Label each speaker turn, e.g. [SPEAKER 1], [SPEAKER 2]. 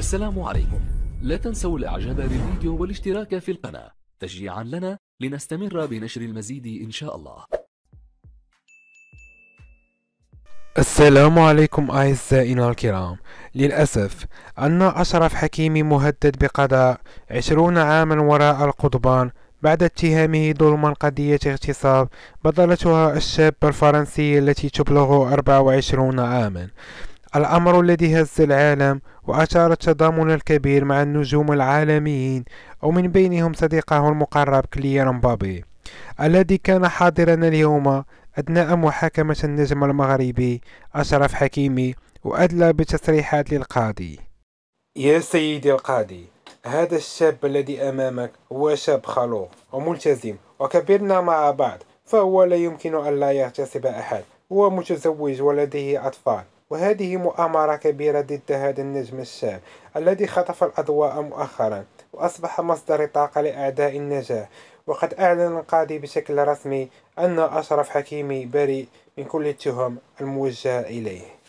[SPEAKER 1] السلام عليكم لا تنسوا الاعجاب بالفيديو والاشتراك في القناة تشجيعا لنا لنستمر بنشر المزيد ان شاء الله
[SPEAKER 2] السلام عليكم أعزائنا الكرام للأسف أن أشرف حكيمي مهدد بقضاء عشرون عاما وراء القضبان بعد اتهامه ظلما قضية اغتصاب بطلتها الشابة الفرنسية التي تبلغ 24 عاما الأمر الذي هز العالم وأشار التضامن الكبير مع النجوم العالميين ومن بينهم صديقه المقرب كليان مبابي الذي كان حاضرا اليوم أثناء محاكمة النجم المغربي أشرف حكيمي وأدلى بتصريحات للقاضي يا سيدي القاضي هذا الشاب الذي أمامك هو شاب خلوق وملتزم وكبرنا نعم مع بعض فهو لا يمكن أن لا يغتصب أحد هو متزوج ولديه أطفال وهذه مؤامرة كبيرة ضد هذا النجم الشاب الذي خطف الأضواء مؤخرا وأصبح مصدر طاقة لأعداء النجاة وقد أعلن القاضي بشكل رسمي أن أشرف حكيمي بريء من كل التهم الموجهة إليه